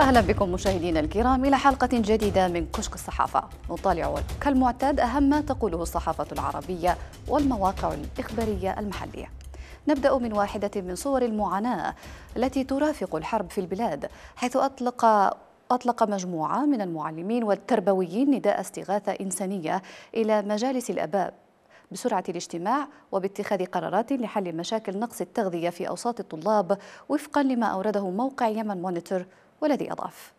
أهلا بكم مشاهدينا الكرام إلى حلقة جديدة من كشك الصحافة نطالع كالمعتاد أهم ما تقوله الصحافة العربية والمواقع الإخبارية المحلية نبدأ من واحدة من صور المعاناة التي ترافق الحرب في البلاد حيث أطلق أطلق مجموعة من المعلمين والتربويين نداء استغاثة إنسانية إلى مجالس الآباء بسرعة الاجتماع وباتخاذ قرارات لحل مشاكل نقص التغذية في أوساط الطلاب وفقا لما أورده موقع يمن مونيتور والذي أضاف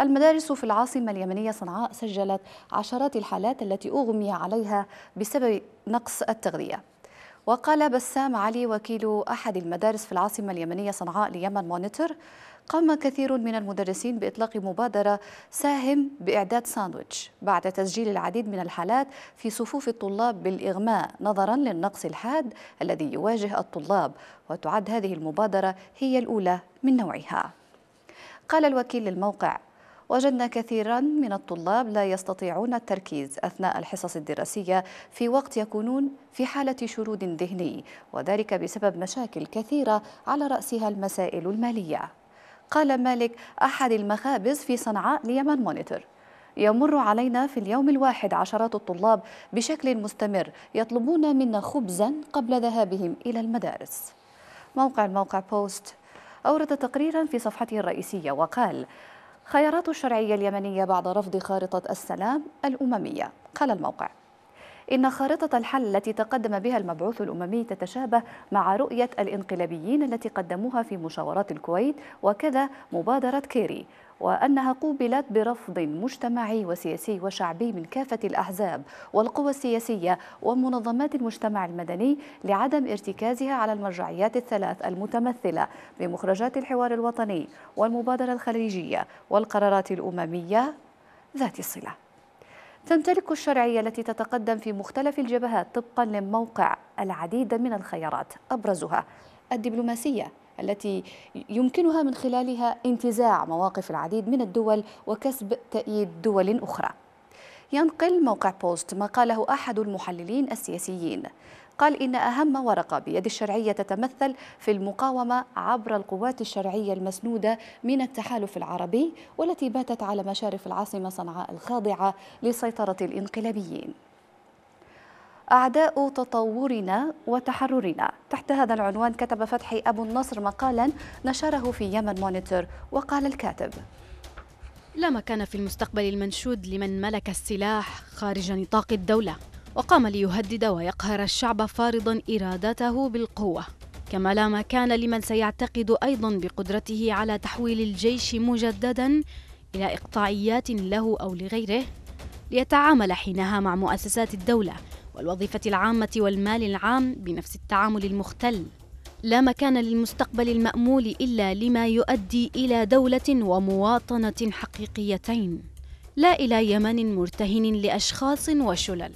المدارس في العاصمة اليمنية صنعاء سجلت عشرات الحالات التي أغمي عليها بسبب نقص التغذية وقال بسام علي وكيل أحد المدارس في العاصمة اليمنية صنعاء ليمن مونيتور قام كثير من المدرسين بإطلاق مبادرة ساهم بإعداد ساندويتش بعد تسجيل العديد من الحالات في صفوف الطلاب بالإغماء نظرا للنقص الحاد الذي يواجه الطلاب وتعد هذه المبادرة هي الأولى من نوعها قال الوكيل للموقع وجدنا كثيرا من الطلاب لا يستطيعون التركيز أثناء الحصص الدراسية في وقت يكونون في حالة شرود ذهني وذلك بسبب مشاكل كثيرة على رأسها المسائل المالية قال مالك أحد المخابز في صنعاء ليمن مونيتور يمر علينا في اليوم الواحد عشرات الطلاب بشكل مستمر يطلبون منا خبزا قبل ذهابهم إلى المدارس موقع الموقع بوست أورد تقريرا في صفحته الرئيسية وقال خيارات الشرعية اليمنية بعد رفض خارطة السلام الأممية قال الموقع إن خارطة الحل التي تقدم بها المبعوث الأممي تتشابه مع رؤية الإنقلابيين التي قدموها في مشاورات الكويت وكذا مبادرة كيري وأنها قوبلت برفض مجتمعي وسياسي وشعبي من كافة الأحزاب والقوى السياسية ومنظمات المجتمع المدني لعدم ارتكازها على المرجعيات الثلاث المتمثلة بمخرجات الحوار الوطني والمبادرة الخليجية والقرارات الأممية ذات الصلة تمتلك الشرعية التي تتقدم في مختلف الجبهات طبقا لموقع العديد من الخيارات أبرزها الدبلوماسية التي يمكنها من خلالها انتزاع مواقف العديد من الدول وكسب تأييد دول أخرى ينقل موقع بوست ما قاله أحد المحللين السياسيين قال إن أهم ورقة بيد الشرعية تتمثل في المقاومة عبر القوات الشرعية المسنودة من التحالف العربي والتي باتت على مشارف العاصمة صنعاء الخاضعة لسيطرة الانقلابيين أعداء تطورنا وتحررنا تحت هذا العنوان كتب فتحي أبو النصر مقالا نشره في يمن مونيتور وقال الكاتب لا مكان في المستقبل المنشود لمن ملك السلاح خارج نطاق الدولة وقام ليهدد ويقهر الشعب فارضا إرادته بالقوة كما لا مكان لمن سيعتقد أيضا بقدرته على تحويل الجيش مجددا إلى إقطاعيات له أو لغيره ليتعامل حينها مع مؤسسات الدولة والوظيفة العامة والمال العام بنفس التعامل المختل لا مكان للمستقبل المأمول إلا لما يؤدي إلى دولة ومواطنة حقيقيتين لا إلى يمن مرتهن لأشخاص وشلل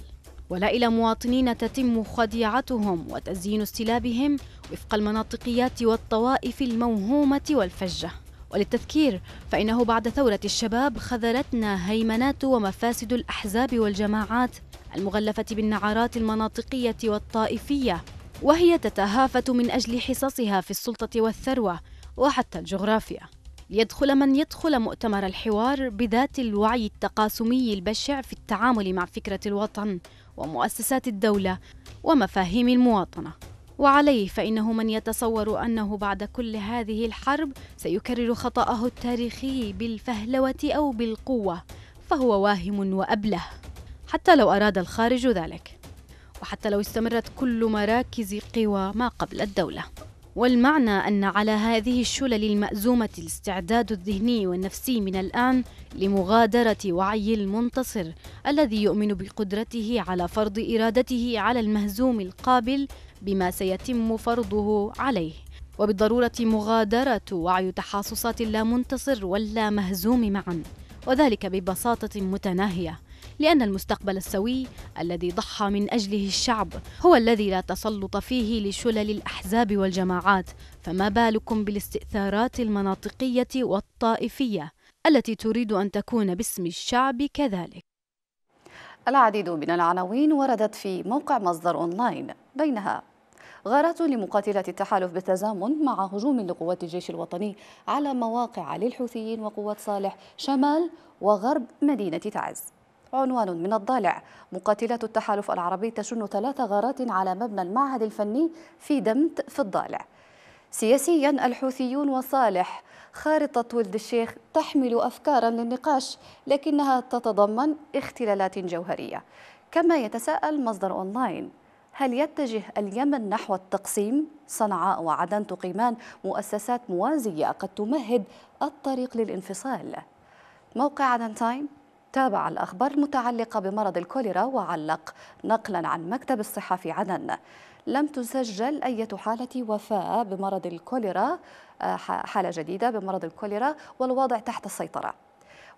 ولا إلى مواطنين تتم خديعتهم وتزيين استلابهم وفق المناطقيات والطوائف الموهومة والفجة وللتذكير فإنه بعد ثورة الشباب خذلتنا هيمنات ومفاسد الأحزاب والجماعات المغلفة بالنعرات المناطقية والطائفية وهي تتهافت من أجل حصصها في السلطة والثروة وحتى الجغرافيا ليدخل من يدخل مؤتمر الحوار بذات الوعي التقاسمي البشع في التعامل مع فكرة الوطن ومؤسسات الدولة ومفاهيم المواطنة وعليه فإنه من يتصور أنه بعد كل هذه الحرب سيكرر خطأه التاريخي بالفهلوة أو بالقوة فهو واهم وأبله حتى لو أراد الخارج ذلك وحتى لو استمرت كل مراكز قوى ما قبل الدولة والمعنى أن على هذه الشلل المأزومة الاستعداد الذهني والنفسي من الآن لمغادرة وعي المنتصر الذي يؤمن بقدرته على فرض إرادته على المهزوم القابل بما سيتم فرضه عليه وبالضرورة مغادرة وعي تحاصصات اللا منتصر واللا مهزوم معا وذلك ببساطة متناهية لأن المستقبل السوي الذي ضحى من أجله الشعب هو الذي لا تسلط فيه لشلل الأحزاب والجماعات فما بالكم بالاستئثارات المناطقية والطائفية التي تريد أن تكون باسم الشعب كذلك العديد من العناوين وردت في موقع مصدر أونلاين بينها غارات لمقاتلة التحالف بالتزامن مع هجوم لقوات الجيش الوطني على مواقع للحوثيين وقوات صالح شمال وغرب مدينة تعز عنوان من الضالع مقاتلات التحالف العربي تشن ثلاث غارات على مبنى المعهد الفني في دمت في الضالع سياسيا الحوثيون وصالح خارطة ولد الشيخ تحمل أفكارا للنقاش لكنها تتضمن اختلالات جوهرية كما يتساءل مصدر أونلاين هل يتجه اليمن نحو التقسيم؟ صنعاء وعدن تقيمان مؤسسات موازية قد تمهد الطريق للانفصال موقع عدن تايم تابع الأخبار المتعلقة بمرض الكوليرا وعلق نقلا عن مكتب الصحة في عدن لم تسجل أي حالة وفاة بمرض الكوليرا آه، حالة جديدة بمرض الكوليرا والوضع تحت السيطرة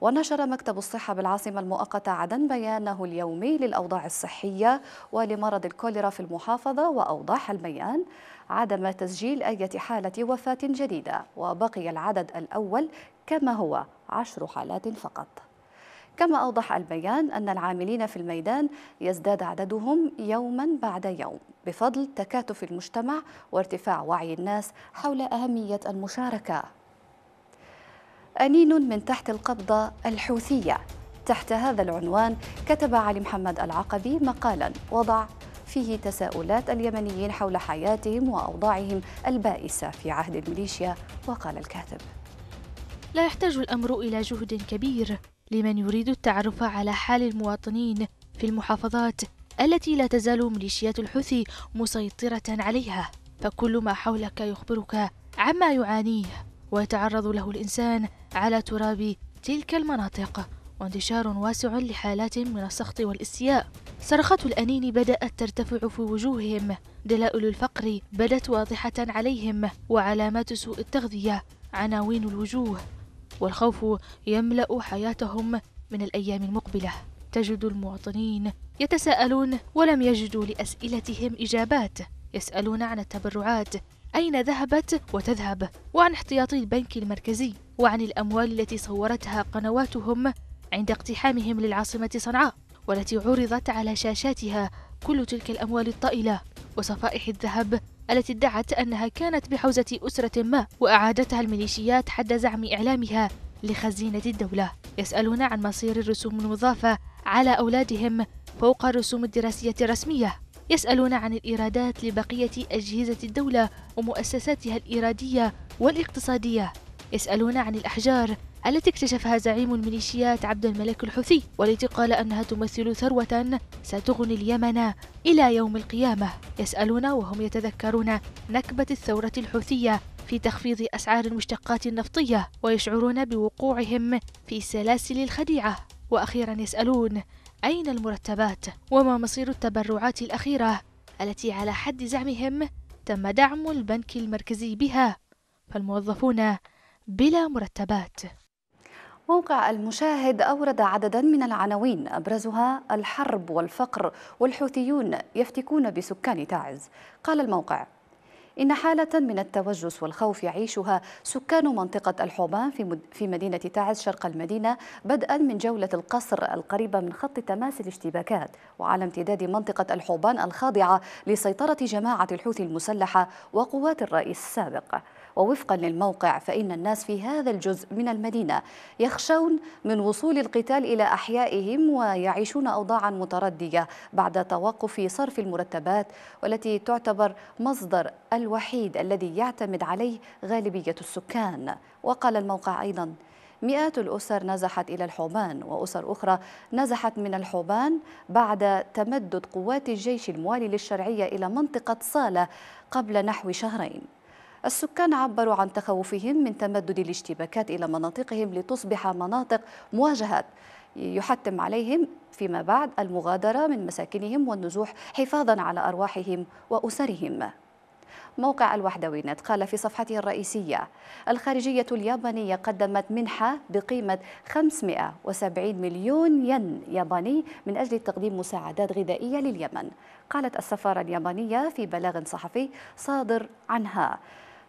ونشر مكتب الصحة بالعاصمة المؤقتة عدن بيانه اليومي للأوضاع الصحية ولمرض الكوليرا في المحافظة وأوضاح البيان عدم تسجيل أي حالة وفاة جديدة وبقي العدد الأول كما هو عشر حالات فقط كما أوضح البيان أن العاملين في الميدان يزداد عددهم يوما بعد يوم بفضل تكاتف المجتمع وارتفاع وعي الناس حول أهمية المشاركة أنين من تحت القبضة الحوثية تحت هذا العنوان كتب علي محمد العقبي مقالا وضع فيه تساؤلات اليمنيين حول حياتهم وأوضاعهم البائسة في عهد الميليشيا وقال الكاتب لا يحتاج الأمر إلى جهد كبير لمن يريد التعرف على حال المواطنين في المحافظات التي لا تزال ميليشيات الحوثي مسيطرة عليها فكل ما حولك يخبرك عما يعانيه ويتعرض له الإنسان على تراب تلك المناطق وانتشار واسع لحالات من السخط والاستياء صرخات الأنين بدأت ترتفع في وجوههم دلائل الفقر بدت واضحة عليهم وعلامات سوء التغذية عناوين الوجوه والخوف يملأ حياتهم من الأيام المقبلة تجد المواطنين يتساءلون ولم يجدوا لأسئلتهم إجابات يسألون عن التبرعات أين ذهبت وتذهب وعن احتياطي البنك المركزي وعن الأموال التي صورتها قنواتهم عند اقتحامهم للعاصمة صنعاء والتي عرضت على شاشاتها كل تلك الأموال الطائلة وصفائح الذهب التي ادعت أنها كانت بحوزة أسرة ما وأعادتها الميليشيات حد زعم إعلامها لخزينة الدولة يسألون عن مصير الرسوم المضافة على أولادهم فوق الرسوم الدراسية الرسمية يسألون عن الإيرادات لبقية أجهزة الدولة ومؤسساتها الإيرادية والاقتصادية يسألون عن الأحجار التي اكتشفها زعيم الميليشيات عبد الملك الحوثي والتي قال أنها تمثل ثروة ستغني اليمن إلى يوم القيامة يسألون وهم يتذكرون نكبة الثورة الحوثية في تخفيض أسعار المشتقات النفطية ويشعرون بوقوعهم في سلاسل الخديعة وأخيرا يسألون أين المرتبات وما مصير التبرعات الأخيرة التي على حد زعمهم تم دعم البنك المركزي بها فالموظفون بلا مرتبات موقع المشاهد أورد عددا من العناوين أبرزها الحرب والفقر والحوثيون يفتكون بسكان تعز قال الموقع إن حالة من التوجس والخوف يعيشها سكان منطقة الحوبان في, مد... في مدينة تعز شرق المدينة بدءا من جولة القصر القريبة من خط تماس الاشتباكات وعلى امتداد منطقة الحوبان الخاضعة لسيطرة جماعة الحوثي المسلحة وقوات الرئيس السابق ووفقا للموقع فإن الناس في هذا الجزء من المدينة يخشون من وصول القتال إلى أحيائهم ويعيشون أوضاعا متردية بعد توقف صرف المرتبات والتي تعتبر مصدر الوحيد الذي يعتمد عليه غالبية السكان وقال الموقع أيضا مئات الأسر نزحت إلى الحوبان وأسر أخرى نزحت من الحوبان بعد تمدد قوات الجيش الموالي للشرعية إلى منطقة صالة قبل نحو شهرين السكان عبروا عن تخوفهم من تمدد الاشتباكات إلى مناطقهم لتصبح مناطق مواجهات يحتم عليهم فيما بعد المغادرة من مساكنهم والنزوح حفاظا على أرواحهم وأسرهم موقع الوحدوي نت قال في صفحته الرئيسية الخارجية اليابانية قدمت منحة بقيمة 570 مليون ين ياباني من أجل تقديم مساعدات غذائية لليمن قالت السفارة اليابانية في بلاغ صحفي صادر عنها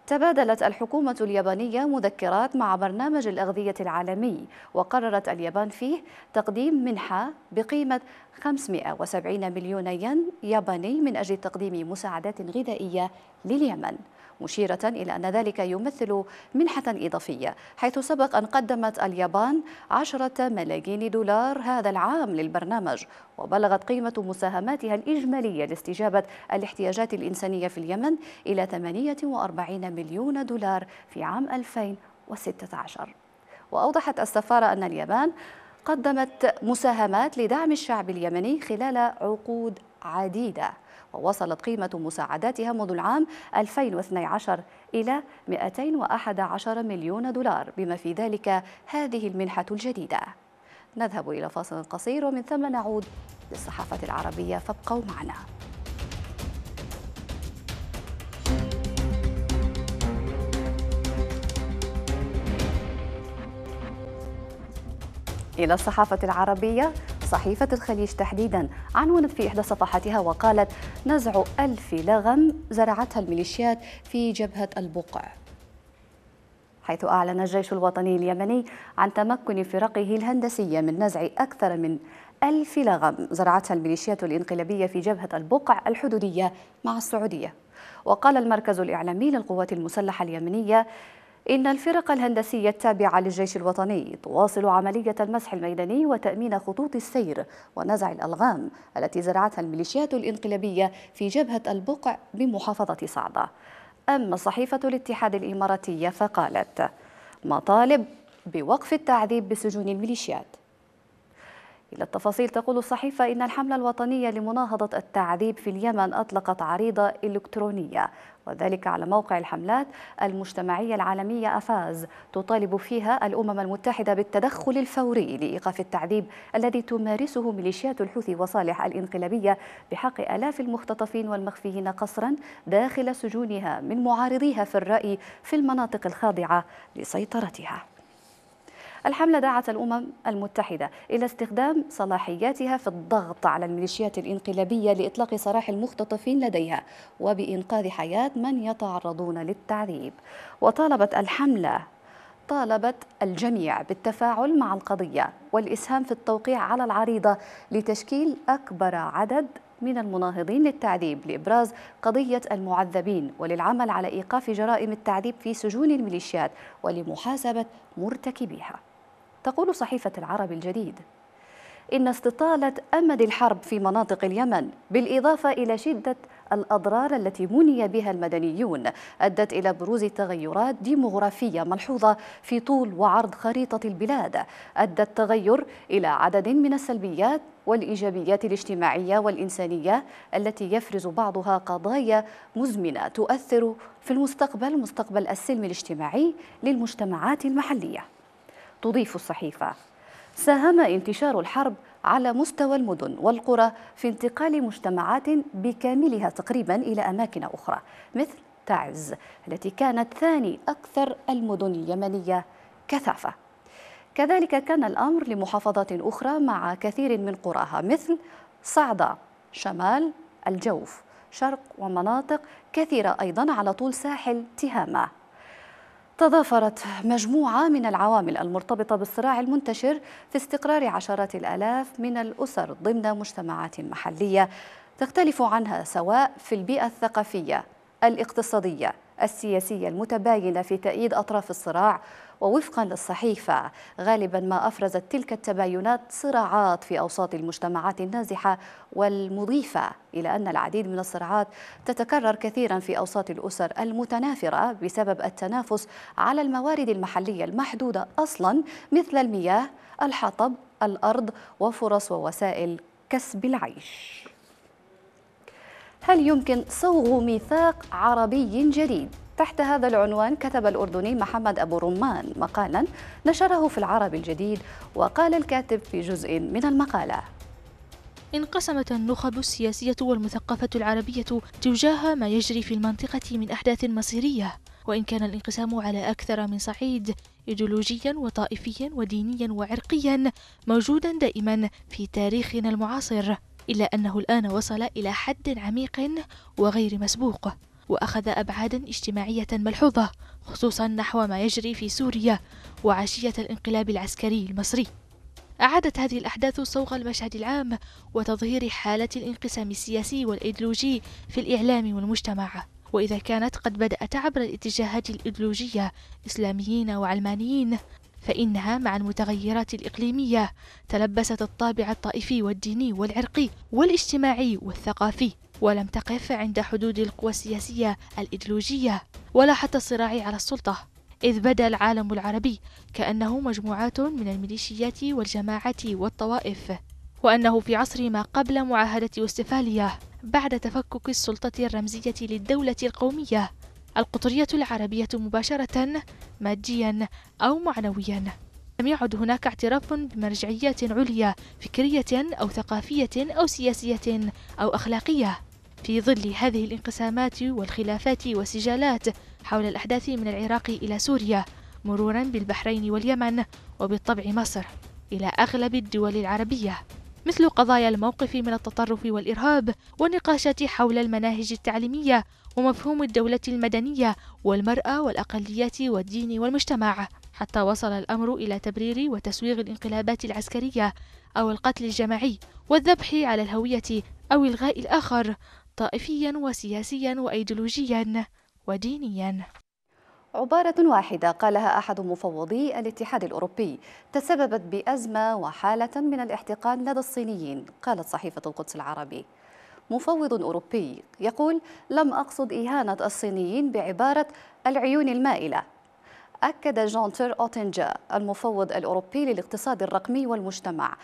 تبادلت الحكومة اليابانية مذكرات مع برنامج الأغذية العالمي وقررت اليابان فيه تقديم منحة بقيمة 570 مليون ين ياباني من أجل تقديم مساعدات غذائية لليمن مشيرة إلى أن ذلك يمثل منحة إضافية حيث سبق أن قدمت اليابان عشرة ملايين دولار هذا العام للبرنامج وبلغت قيمة مساهماتها الإجمالية لاستجابة الاحتياجات الإنسانية في اليمن إلى 48 مليون دولار في عام 2016 وأوضحت السفارة أن اليابان قدمت مساهمات لدعم الشعب اليمني خلال عقود عديدة ووصلت قيمة مساعداتها منذ العام 2012 إلى 211 مليون دولار بما في ذلك هذه المنحة الجديدة نذهب إلى فاصل قصير ومن ثم نعود للصحافة العربية فابقوا معنا إلى الصحافة العربية صحيفة الخليج تحديدا عنونت في إحدى صفحاتها وقالت نزع ألف لغم زرعتها الميليشيات في جبهة البقع حيث أعلن الجيش الوطني اليمني عن تمكن فرقه الهندسية من نزع أكثر من ألف لغم زرعتها الميليشيات الإنقلابية في جبهة البقع الحدودية مع السعودية وقال المركز الإعلامي للقوات المسلحة اليمنية إن الفرق الهندسية التابعة للجيش الوطني تواصل عملية المسح الميداني وتأمين خطوط السير ونزع الألغام التي زرعتها الميليشيات الإنقلابية في جبهة البقع بمحافظة صعدة أما صحيفة الاتحاد الإماراتية فقالت مطالب بوقف التعذيب بسجون الميليشيات إلى التفاصيل تقول الصحيفة إن الحملة الوطنية لمناهضة التعذيب في اليمن أطلقت عريضة إلكترونية وذلك على موقع الحملات المجتمعية العالمية أفاز تطالب فيها الأمم المتحدة بالتدخل الفوري لإيقاف التعذيب الذي تمارسه ميليشيات الحوثي وصالح الإنقلابية بحق آلاف المختطفين والمخفيين قسرا داخل سجونها من معارضيها في الرأي في المناطق الخاضعة لسيطرتها الحملة دعت الأمم المتحدة إلى استخدام صلاحياتها في الضغط على الميليشيات الانقلابية لإطلاق سراح المختطفين لديها وبإنقاذ حياة من يتعرضون للتعذيب وطالبت الحملة طالبت الجميع بالتفاعل مع القضية والإسهام في التوقيع على العريضة لتشكيل أكبر عدد من المناهضين للتعذيب لإبراز قضية المعذبين وللعمل على إيقاف جرائم التعذيب في سجون الميليشيات ولمحاسبة مرتكبيها تقول صحيفة العرب الجديد إن استطالة أمد الحرب في مناطق اليمن بالإضافة إلى شدة الأضرار التي مني بها المدنيون أدت إلى بروز تغيرات ديموغرافية ملحوظة في طول وعرض خريطة البلاد أدى التغير إلى عدد من السلبيات والإيجابيات الاجتماعية والإنسانية التي يفرز بعضها قضايا مزمنة تؤثر في المستقبل مستقبل السلم الاجتماعي للمجتمعات المحلية تضيف الصحيفة ساهم انتشار الحرب على مستوى المدن والقرى في انتقال مجتمعات بكاملها تقريبا إلى أماكن أخرى مثل تعز التي كانت ثاني أكثر المدن اليمنية كثافة كذلك كان الأمر لمحافظات أخرى مع كثير من قراها مثل صعدة شمال الجوف شرق ومناطق كثيرة أيضا على طول ساحل تهامة تضافرت مجموعة من العوامل المرتبطة بالصراع المنتشر في استقرار عشرات الآلاف من الأسر ضمن مجتمعات محلية تختلف عنها سواء في البيئة الثقافية، الاقتصادية، السياسية المتباينة في تأييد أطراف الصراع ووفقا للصحيفة غالبا ما أفرزت تلك التباينات صراعات في أوساط المجتمعات النازحة والمضيفة إلى أن العديد من الصراعات تتكرر كثيرا في أوساط الأسر المتنافرة بسبب التنافس على الموارد المحلية المحدودة أصلا مثل المياه الحطب الأرض وفرص ووسائل كسب العيش هل يمكن صوغ ميثاق عربي جديد تحت هذا العنوان كتب الأردني محمد أبو رمان مقالا نشره في العرب الجديد وقال الكاتب في جزء من المقالة انقسمت النخب السياسية والمثقفة العربية تجاه ما يجري في المنطقة من أحداث مصيرية وإن كان الانقسام على أكثر من صعيد إيديولوجيا وطائفيا ودينيا وعرقيا موجودا دائما في تاريخنا المعاصر إلا أنه الآن وصل إلى حد عميق وغير مسبوق وأخذ أبعادا اجتماعية ملحوظة خصوصا نحو ما يجري في سوريا وعشية الانقلاب العسكري المصري أعادت هذه الأحداث صوغ المشهد العام وتظهير حالة الانقسام السياسي والإيديولوجي في الإعلام والمجتمع وإذا كانت قد بدأت عبر الاتجاهات الإيديولوجية إسلاميين وعلمانيين فإنها مع المتغيرات الإقليمية تلبست الطابع الطائفي والديني والعرقي والاجتماعي والثقافي ولم تقف عند حدود القوى السياسية الإيديولوجية ولا حتى الصراع على السلطة إذ بدا العالم العربي كأنه مجموعات من الميليشيات والجماعات والطوائف وأنه في عصر ما قبل معاهدة وستفاليا بعد تفكك السلطة الرمزية للدولة القومية القطرية العربية مباشرة ماديا أو معنويا لم يعد هناك اعتراف بمرجعيات عليا فكرية أو ثقافية أو سياسية أو أخلاقية في ظل هذه الانقسامات والخلافات والسجالات حول الأحداث من العراق إلى سوريا مرورا بالبحرين واليمن وبالطبع مصر إلى أغلب الدول العربية مثل قضايا الموقف من التطرف والإرهاب والنقاشات حول المناهج التعليمية ومفهوم الدولة المدنية والمرأة والأقليات والدين والمجتمع حتى وصل الأمر إلى تبرير وتسويغ الانقلابات العسكرية أو القتل الجماعي والذبح على الهوية أو إلغاء الآخر طائفيا وسياسيا وأيديولوجيا ودينيا عبارة واحدة قالها أحد مفوضي الاتحاد الأوروبي تسببت بأزمة وحالة من الاحتقان لدى الصينيين قالت صحيفة القدس العربي مفوض أوروبي يقول لم أقصد إهانة الصينيين بعبارة العيون المائلة أكد جون تير المفوض الأوروبي للاقتصاد الرقمي والمجتمع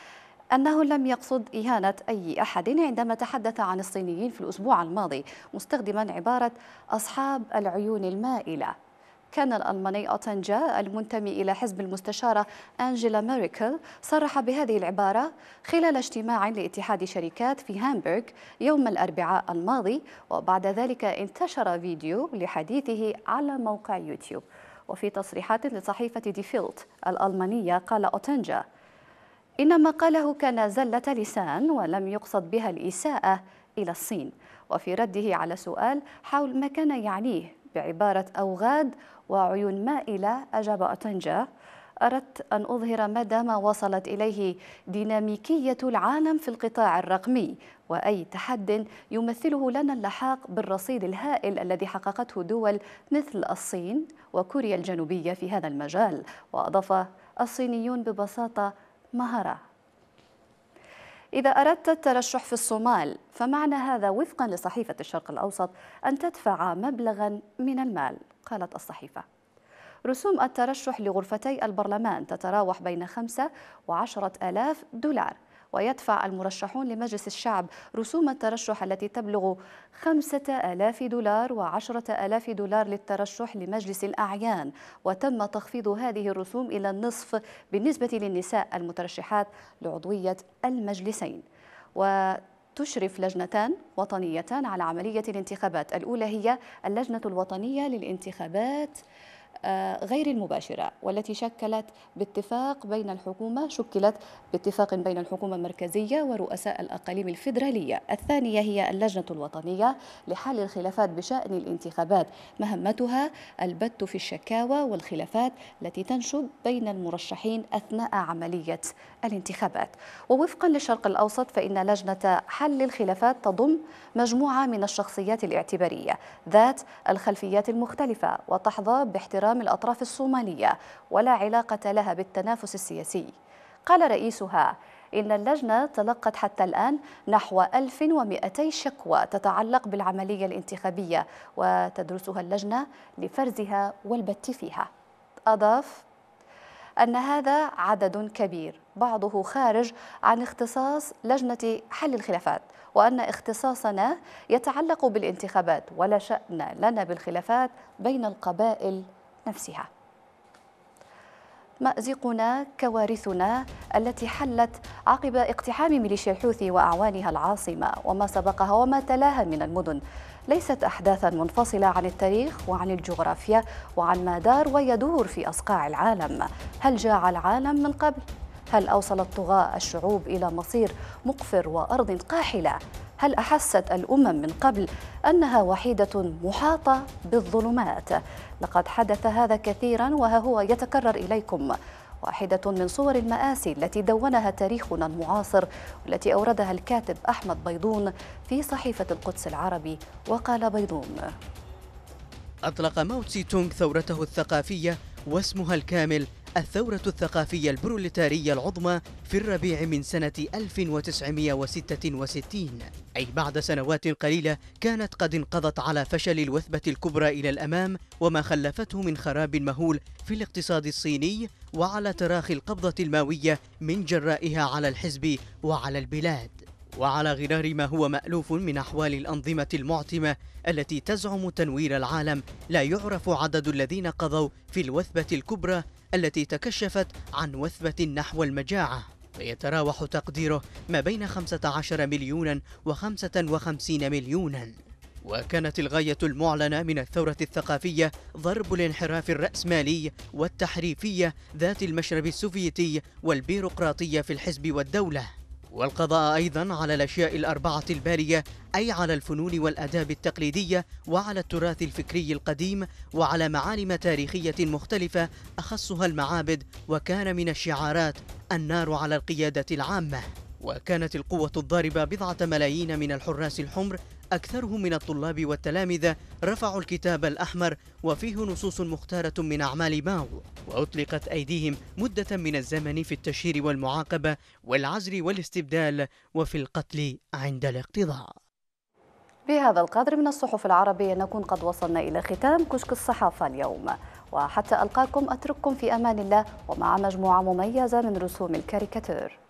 أنه لم يقصد إهانة أي أحد عندما تحدث عن الصينيين في الأسبوع الماضي مستخدما عبارة أصحاب العيون المائلة كان الألماني أوتنجا المنتمي إلى حزب المستشارة أنجيلا ميريكل صرح بهذه العبارة خلال اجتماع لاتحاد شركات في هامبورغ يوم الأربعاء الماضي وبعد ذلك انتشر فيديو لحديثه على موقع يوتيوب وفي تصريحات لصحيفة ديفيلت الألمانية قال أوتنجا إن ما قاله كان زلة لسان ولم يقصد بها الإساءة إلى الصين وفي رده على سؤال حول ما كان يعنيه بعبارة أوغاد وعيون مائلة أجاب أطنجة أردت أن أظهر مدى ما وصلت إليه ديناميكية العالم في القطاع الرقمي وأي تحد يمثله لنا اللحاق بالرصيد الهائل الذي حققته دول مثل الصين وكوريا الجنوبية في هذا المجال وأضاف الصينيون ببساطة مهارة إذا أردت الترشح في الصومال فمعنى هذا وفقا لصحيفة الشرق الأوسط أن تدفع مبلغا من المال قالت الصحيفة رسوم الترشح لغرفتي البرلمان تتراوح بين 5 و 10 ألاف دولار ويدفع المرشحون لمجلس الشعب رسوم الترشح التي تبلغ 5000 دولار و10000 دولار للترشح لمجلس الأعيان وتم تخفيض هذه الرسوم إلى النصف بالنسبة للنساء المترشحات لعضوية المجلسين و تشرف لجنتان وطنيتان على عملية الانتخابات الأولى هي اللجنة الوطنية للانتخابات غير المباشرة والتي شكلت باتفاق بين الحكومة شكلت باتفاق بين الحكومة المركزية ورؤساء الأقاليم الفيدرالية الثانية هي اللجنة الوطنية لحل الخلافات بشأن الانتخابات مهمتها البت في الشكاوى والخلافات التي تنشب بين المرشحين أثناء عملية الانتخابات ووفقا للشرق الأوسط فإن لجنة حل الخلافات تضم مجموعة من الشخصيات الاعتبارية ذات الخلفيات المختلفة وتحظى باحترام إجرام الأطراف الصومالية ولا علاقة لها بالتنافس السياسي قال رئيسها إن اللجنة تلقت حتى الآن نحو 1200 شكوى تتعلق بالعملية الانتخابية وتدرسها اللجنة لفرزها والبت فيها أضاف أن هذا عدد كبير بعضه خارج عن اختصاص لجنة حل الخلافات وأن اختصاصنا يتعلق بالانتخابات ولا شأن لنا بالخلافات بين القبائل نفسها مأزقنا كوارثنا التي حلت عقب اقتحام ميليشيا الحوثي وأعوانها العاصمة وما سبقها وما تلاها من المدن ليست أحداثا منفصلة عن التاريخ وعن الجغرافيا وعن ما دار ويدور في أصقاع العالم هل جاع العالم من قبل؟ هل أوصل الطغاة الشعوب إلى مصير مقفر وأرض قاحلة؟ هل أحست الأمم من قبل أنها وحيدة محاطة بالظلمات؟ لقد حدث هذا كثيرا وها هو يتكرر إليكم واحدة من صور المآسي التي دونها تاريخنا المعاصر والتي أوردها الكاتب أحمد بيضون في صحيفة القدس العربي وقال بيضون أطلق ماو تونغ ثورته الثقافية واسمها الكامل الثورة الثقافية البروليتارية العظمى في الربيع من سنة 1966 أي بعد سنوات قليلة كانت قد انقضت على فشل الوثبة الكبرى إلى الأمام وما خلفته من خراب مهول في الاقتصاد الصيني وعلى تراخي القبضة الماوية من جرائها على الحزب وعلى البلاد وعلى غرار ما هو مألوف من أحوال الأنظمة المعتمة التي تزعم تنوير العالم لا يعرف عدد الذين قضوا في الوثبة الكبرى التي تكشفت عن وثبة نحو المجاعة ويتراوح تقديره ما بين 15 مليونا و55 مليونا وكانت الغاية المعلنة من الثورة الثقافية ضرب الانحراف الرأسمالي والتحريفية ذات المشرب السوفيتي والبيروقراطية في الحزب والدولة والقضاء أيضا على الأشياء الأربعة البالية أي على الفنون والأداب التقليدية وعلى التراث الفكري القديم وعلى معالم تاريخية مختلفة أخصها المعابد وكان من الشعارات النار على القيادة العامة وكانت القوة الضاربة بضعة ملايين من الحراس الحمر أكثرهم من الطلاب والتلامذة رفعوا الكتاب الأحمر وفيه نصوص مختارة من أعمال ماو وأطلقت أيديهم مدة من الزمن في التشهير والمعاقبة والعزل والاستبدال وفي القتل عند الاقتضاء بهذا القدر من الصحف العربية نكون قد وصلنا إلى ختام كشك الصحافة اليوم وحتى ألقاكم أترككم في أمان الله ومع مجموعة مميزة من رسوم الكاريكاتير